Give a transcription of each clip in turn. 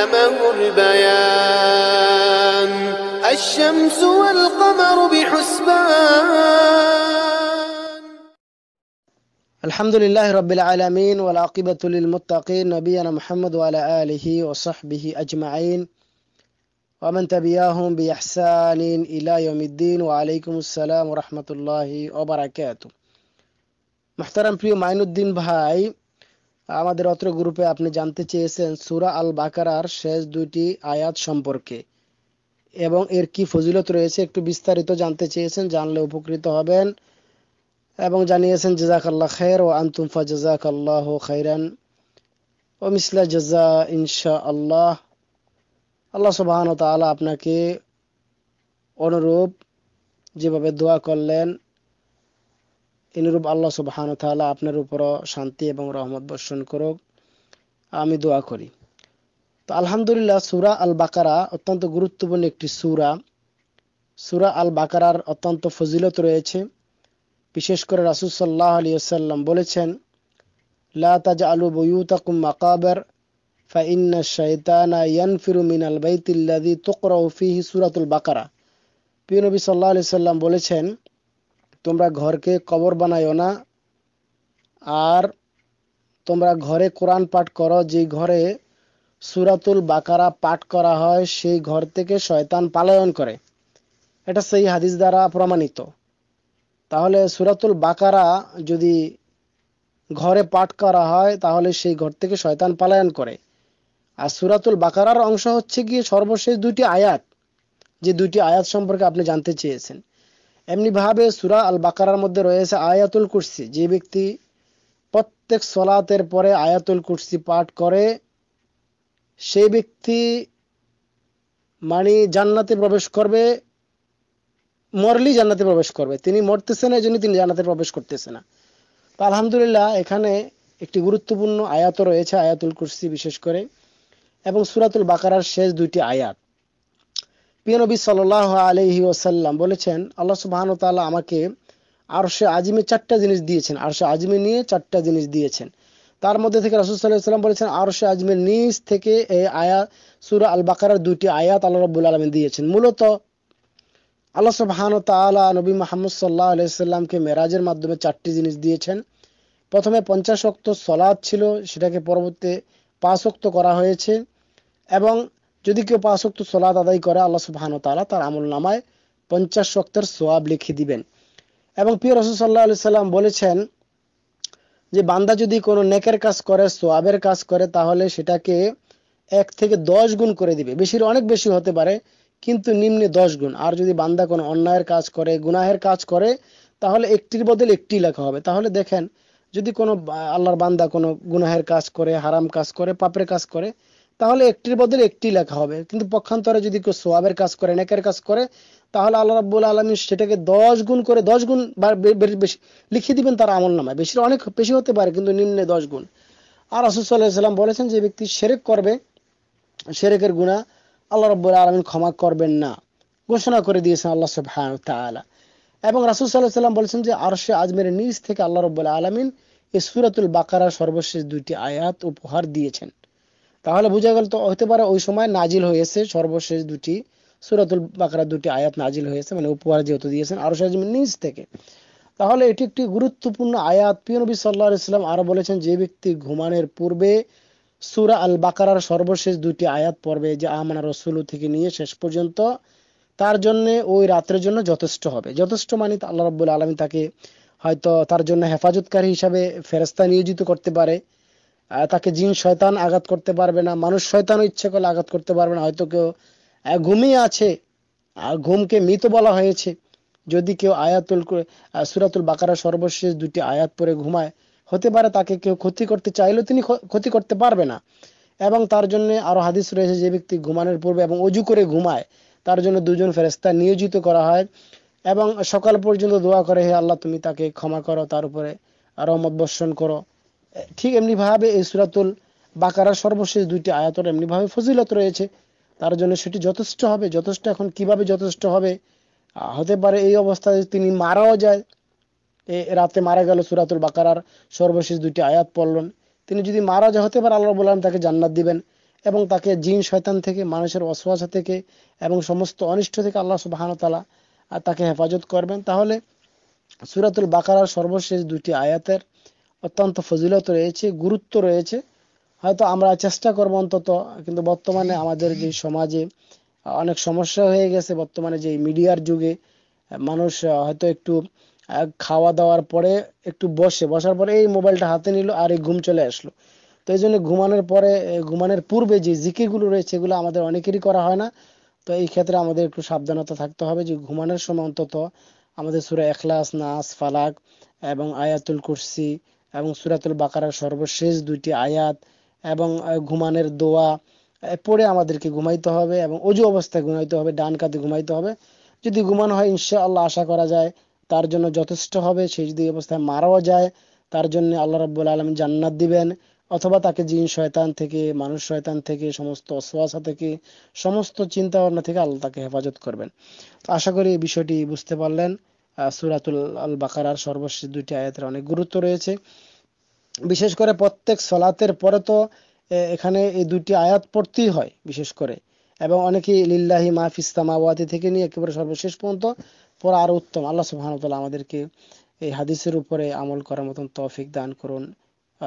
علمه البيان الشمس والقمر بحسبان الحمد لله رب العالمين والعاقبة للمتقين نبينا محمد وعلى آله وصحبه أجمعين ومن تبياهم بإحسان إلى يوم الدين وعليكم السلام ورحمة الله وبركاته محترم عين الدين بهاي আমাদের অত্র গ্রুপে আপনি জানতে চেয়েছেন সুরা আল বাকারার শেষ দুইটি আয়াত সম্পর্কে এবং এর কি ফজিলত রয়েছে একটু বিস্তারিত জানতে চেয়েছেন জানলে উপকৃত হবেন এবং জানিয়েছেন জাজাকাল্লাহ খের ও আন্তুম ফা জাজাকাল্লাহ খাইরান ও মিসলা জাজা ইনশা আল্লাহ আল্লাহ সুবাহন তালা আপনাকে অনুরূপ যেভাবে দোয়া করলেন ইনরূপ আল্লাহ সুবাহানু তালা আপনার উপরও শান্তি এবং রহমত বর্ষণ করুক আমি দোয়া করি তো আলহামদুলিল্লাহ সুরা আল বাকারা অত্যন্ত গুরুত্বপূর্ণ একটি সুরা সুরা আল বাকারার অত্যন্ত ফজিলত রয়েছে বিশেষ করে রাসুল সাল্লাহ আলী আসাল্লাম বলেছেন লা তাজ আলু বইউতাকুম মাকাবের فإن الشيطان ينفر من البيت الذي تقرأ فيه سورة البقرة প্রিয় নবী সাল্লাহ আলি সাল্লাম বলেছেন তোমরা ঘরকে কবর বানাইও না আর তোমরা ঘরে কোরআন পাঠ করো যে ঘরে সুরাতুল বাকারা পাঠ করা হয় সেই ঘর থেকে শয়তান পালায়ন করে এটা সেই হাদিস দ্বারা প্রমাণিত তাহলে সুরাতুল বাকারা যদি ঘরে পাঠ করা হয় তাহলে সেই ঘর থেকে শয়তান পালায়ন করে আর সুরাতুল বাকারার অংশ হচ্ছে গিয়ে সর্বশেষ দুটি আয়াত যে দুটি আয়াত সম্পর্কে আপনি জানতে চেয়েছেন এমনিভাবে সুরা আল বাকারার মধ্যে রয়েছে আয়াতুল কুরসি যে ব্যক্তি প্রত্যেক সলাতের পরে আয়াতুল কুরসি পাঠ করে সেই ব্যক্তি মানে জান্নাতে প্রবেশ করবে মরলি জান্নাতে প্রবেশ করবে তিনি মরতেছে না এই জন্য তিনি জান্নাতে প্রবেশ করতেছে না তো আলহামদুলিল্লাহ এখানে একটি গুরুত্বপূর্ণ আয়াত রয়েছে আয়াতুল কুরসি বিশেষ করে এবং সুরাতুল বাকারার শেষ দুইটি আয়াত পিয়নবী সাল্লাহ আলহি ওসাল্লাম বলেছেন আল্লাহ সুবাহন তাল্লাহ আমাকে আরশে আজিমে চারটা জিনিস দিয়েছেন আরশে আজমে নিয়ে চারটা জিনিস দিয়েছেন তার মধ্যে থেকে রাসুল সাল্লাহ সাল্লাম বলেছেন আরশে আজমের নিজ থেকে এই আয়া সুরা আল বাকার দুটি আয়াত আল্লাহ রবুল আলমিন দিয়েছেন মূলত আল্লাহ সুবাহন তালা নবী মাহমুদ সাল্লাহ আলাইসাল্লামকে মেরাজের মাধ্যমে চারটি জিনিস দিয়েছেন প্রথমে পঞ্চাশ অক্ত সলাদ ছিল সেটাকে পরবর্তী পাঁচ অক্ত করা হয়েছে এবং যদি কেউ পাঁচ ওয়াক্ত সলাদ আদায় করে আল্লাহ সুবাহান তালা তার আমল নামায় পঞ্চাশ ওয়াক্তের সোয়াব লিখে দিবেন এবং পিয় রসুল সাল্লাহ আলি সাল্লাম বলেছেন যে বান্দা যদি কোনো নেকের কাজ করে সোয়াবের কাজ করে তাহলে সেটাকে এক থেকে দশ গুণ করে দিবে বেশির অনেক বেশি হতে পারে কিন্তু নিম্নে দশ গুণ আর যদি বান্দা কোনো অন্যায়ের কাজ করে গুনাহের কাজ করে তাহলে একটির বদল একটি লেখা হবে তাহলে দেখেন যদি কোনো আল্লাহর বান্দা কোনো গুনাহের কাজ করে হারাম কাজ করে পাপের কাজ করে তাহলে একটির বদলে একটি লেখা হবে কিন্তু পক্ষান্তরে যদি কেউ সোয়াবের কাজ করে নেকের কাজ করে তাহলে আল্লাহ রাব্বুল আলমী সেটাকে দশ গুণ করে দশ গুণ বেশি লিখিয়ে দিবেন তার আমল নামায় বেশি অনেক বেশি হতে পারে কিন্তু নিম্নে দশ গুণ আর রাসুসাল্লাম বলেছেন যে ব্যক্তি সেরেক করবে সেরেকের গুণা আল্লাহ রব্বুল আলমিন ক্ষমা করবেন না ঘোষণা করে দিয়েছেন আল্লাহ হ্যাঁ তালা এবং রাসুল সাল্লাহ সাল্লাম বলেছেন যে আরশে আজমের নিজ থেকে আল্লাহ রব্বুল আলমিন এই সুরাতুল বাকারা সর্বশেষ দুইটি আয়াত উপহার দিয়েছেন তাহলে বোঝা গেল তো হতে পারে ওই সময় নাজিল হয়েছে সর্বশেষ দুটি সুরাতুল বাকরা দুটি আয়াত নাজিল হয়েছে মানে উপহার যেহেতু দিয়েছেন আরো সাজমিন নিজ থেকে তাহলে এটি একটি গুরুত্বপূর্ণ আয়াত পিয়নবী সাল্লাহ ইসলাম আরো বলেছেন যে ব্যক্তি ঘুমানোর পূর্বে সুরা আল বাকারার সর্বশেষ দুটি আয়াত পড়বে যে আমানা রসুল থেকে নিয়ে শেষ পর্যন্ত তার জন্য ওই রাত্রের জন্য যথেষ্ট হবে যথেষ্ট মানে আল্লাহ রব্বুল আলমী তাকে হয়তো তার জন্য হেফাজতকারী হিসাবে ফেরস্তা নিয়োজিত করতে পারে তাকে জিন শয়তান আঘাত করতে পারবে না মানুষ শয়তানও ইচ্ছে করলে আঘাত করতে পারবে না হয়তো কেউ ঘুমিয়ে আছে আর ঘুমকে মৃত বলা হয়েছে যদি কেউ আয়াতুল সুরাতুল বাকারা সর্বশেষ দুটি আয়াত পরে ঘুমায় হতে পারে তাকে কেউ ক্ষতি করতে চাইলেও তিনি ক্ষতি করতে পারবে না এবং তার জন্য আরো হাদিস রয়েছে যে ব্যক্তি ঘুমানোর পূর্বে এবং অজু করে ঘুমায় তার জন্য দুজন ফেরেস্তা নিয়োজিত করা হয় এবং সকাল পর্যন্ত দোয়া করে হে আল্লাহ তুমি তাকে ক্ষমা করো তার উপরে মত বর্ষণ করো ঠিক এমনিভাবে এই সুরাতুল বাকারার সর্বশেষ দুইটি আয়াতর এমনিভাবে ফজিলত রয়েছে তার জন্য সেটি যথেষ্ট হবে যথেষ্ট এখন কিভাবে যথেষ্ট হবে হতে পারে এই অবস্থায় তিনি মারাও যায় এ রাতে মারা গেল সুরাতুল বাকারার সর্বশেষ দুইটি আয়াত পড়লেন তিনি যদি মারা যা হতে পারে আল্লাহ বললেন তাকে জান্নাত দিবেন এবং তাকে জিন শয়তান থেকে মানুষের অসুয়াশা থেকে এবং সমস্ত অনিষ্ট থেকে আল্লাহ সুবাহানতালা তাকে হেফাজত করবেন তাহলে সুরাতুল বাকারার সর্বশেষ দুটি আয়াতের অত্যন্ত ফজিলত রয়েছে গুরুত্ব রয়েছে হয়তো আমরা চেষ্টা করবো অন্তত কিন্তু বর্তমানে আমাদের যে সমাজে অনেক সমস্যা হয়ে গেছে বর্তমানে যে মিডিয়ার যুগে মানুষ হয়তো একটু খাওয়া দাওয়ার পরে একটু বসে বসার পরে এই মোবাইলটা হাতে নিল আর এই ঘুম চলে আসলো তো এই জন্য ঘুমানোর পরে ঘুমানোর পূর্বে যে গুলো রয়েছে এগুলো আমাদের অনেকেরই করা হয় না তো এই ক্ষেত্রে আমাদের একটু সাবধানতা থাকতে হবে যে ঘুমানোর সময় অন্তত আমাদের সুরা এখলাস নাস ফালাক এবং আয়াতুল কুরসি এবং সুরাতুল বাকারার সর্বশেষ দুইটি আয়াত এবং ঘুমানের দোয়া পড়ে আমাদেরকে ঘুমাইতে হবে এবং অজু অবস্থায় ঘুমাইতে হবে ডান কাতে ঘুমাইতে হবে যদি ঘুমানো হয় ইনশা আল্লাহ আশা করা যায় তার জন্য যথেষ্ট হবে সেই যদি অবস্থায় মারাও যায় তার জন্য আল্লাহ রব্বুল আলম জান্নাত দিবেন অথবা তাকে জিন শয়তান থেকে মানুষ শয়তান থেকে সমস্ত অশ্বাসা থেকে সমস্ত চিন্তা ভাবনা থেকে আল্লাহ তাকে হেফাজত করবেন আশা করি এই বিষয়টি বুঝতে পারলেন সুরাতুল আল বাকারার সর্বশেষ দুইটি আয়াতের অনেক গুরুত্ব রয়েছে বিশেষ করে প্রত্যেক সলাতের পরে তো এখানে এই দুইটি আয়াত পড়তেই হয় বিশেষ করে এবং অনেকেই লিল্লাহি মাহফিস্তামাওয়াতি থেকে নিয়ে একেবারে সর্বশেষ পর্যন্ত পড়া আরও উত্তম আল্লাহ সুবাহানতাল্লাহ আমাদেরকে এই হাদিসের উপরে আমল করার মতন তৌফিক দান করুন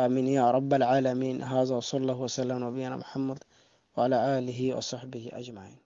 আমিন রব্বাল আলমিন হাজ ওসল্লা ওসাল্লাম নবীন মাহমুদ ওয়ালা আলহি ওসাহবিহি আজমাইন